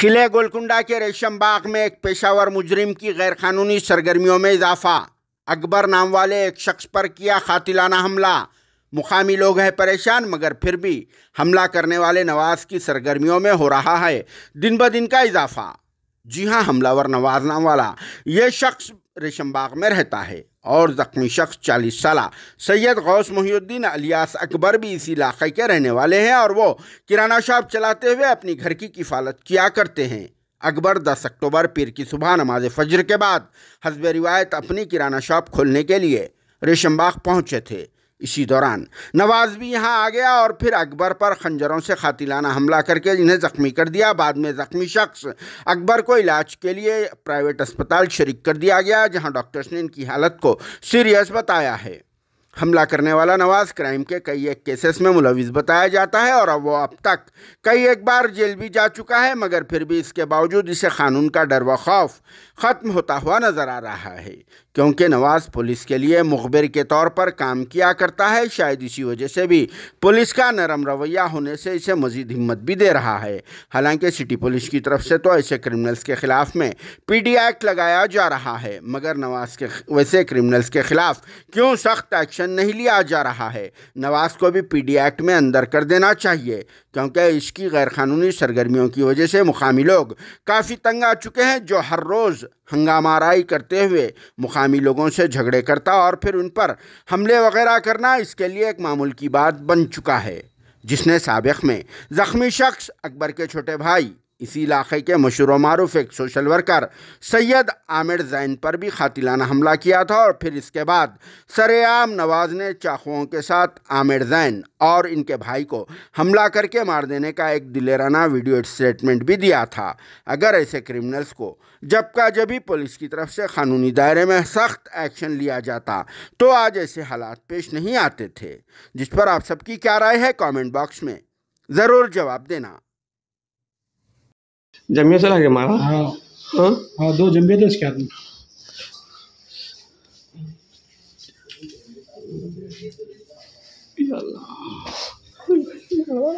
किले गोलकुंडा के रेशम बाग में एक पेशावर मुजरिम की गैरकानूनी सरगर्मियों में इजाफा अकबर नाम वाले एक शख्स पर किया खातिलाना हमला मुकामी लोग हैं परेशान मगर फिर भी हमला करने वाले नवाज की सरगर्मियों में हो रहा है दिन ब दिन का इजाफा जी हाँ हमलावर नवाज नाम वाला ये शख्स रेशमबाग में रहता है और ज़ख्मी शख्स चालीस साल सैयद गौस मोहिउद्दीन अलियास अकबर भी इसी इलाके के रहने वाले हैं और वो किराना शॉप चलाते हुए अपनी घर की किफालत किया करते हैं अकबर 10 अक्टूबर पीर की सुबह नमाज फजर के बाद हजब रिवायत अपनी किराना शॉप खोलने के लिए रेशमबाग पहुँचे थे इसी दौरान नवाज भी यहाँ आ गया और फिर अकबर पर खंजरों से खातिलाना हमला करके इन्हें ज़ख्मी कर दिया बाद में ज़ख्मी शख्स अकबर को इलाज के लिए प्राइवेट अस्पताल शरीक कर दिया गया जहाँ डॉक्टर्स ने इनकी हालत को सीरियस बताया है हमला करने वाला नवाज क्राइम के कई एक केसेस में मुलविस बताया जाता है और अब वो अब तक कई एक बार जेल भी जा चुका है मगर फिर भी इसके बावजूद इसे कानून का डर व खौफ ख़त्म होता हुआ नज़र आ रहा है क्योंकि नवाज पुलिस के लिए मुखबिर के तौर पर काम किया करता है शायद इसी वजह से भी पुलिस का नरम रवैया होने से इसे मजीद हिम्मत भी दे रहा है हालांकि सिटी पुलिस की तरफ से तो ऐसे क्रिमिनल्स के ख़िलाफ़ में पी डी एक्ट लगाया जा रहा है मगर नवाज के वैसे क्रिमिनल्स के ख़िलाफ़ क्यों सख्त एक्शन एक्शन नहीं लिया जा रहा है नवाज को भी पी एक्ट में अंदर कर देना चाहिए क्योंकि इसकी गैरकानूनी सरगर्मियों की वजह से मुकामी लोग काफ़ी तंग आ चुके हैं जो हर रोज़ हंगामाराई करते हुए मुकामी लोगों से झगड़े करता और फिर उन पर हमले वगैरह करना इसके लिए एक मामूल की बात बन चुका है जिसने सबक में ज़ख्मी शख्स अकबर के छोटे भाई इसी इलाके के मशहूर मरूफ एक सोशल वर्कर सैयद आमिर जैन पर भी खातिलाना हमला किया था और फिर इसके बाद सरेआम नवाज ने चाकुओं के साथ आमिर जैन और इनके भाई को हमला करके मार देने का एक दिलेराना वीडियो स्टेटमेंट भी दिया था अगर ऐसे क्रिमिनल्स को जब का जब ही पुलिस की तरफ से कानूनी दायरे में सख्त एक्शन लिया जाता तो आज ऐसे हालात पेश नहीं आते थे जिस पर आप सबकी क्या राय है कॉमेंट बॉक्स में ज़रूर जवाब देना जम्बिया चला गया मारा हाँ हाँ, हाँ दो जमे थे उसके आदमी में अल्लाह हाँ।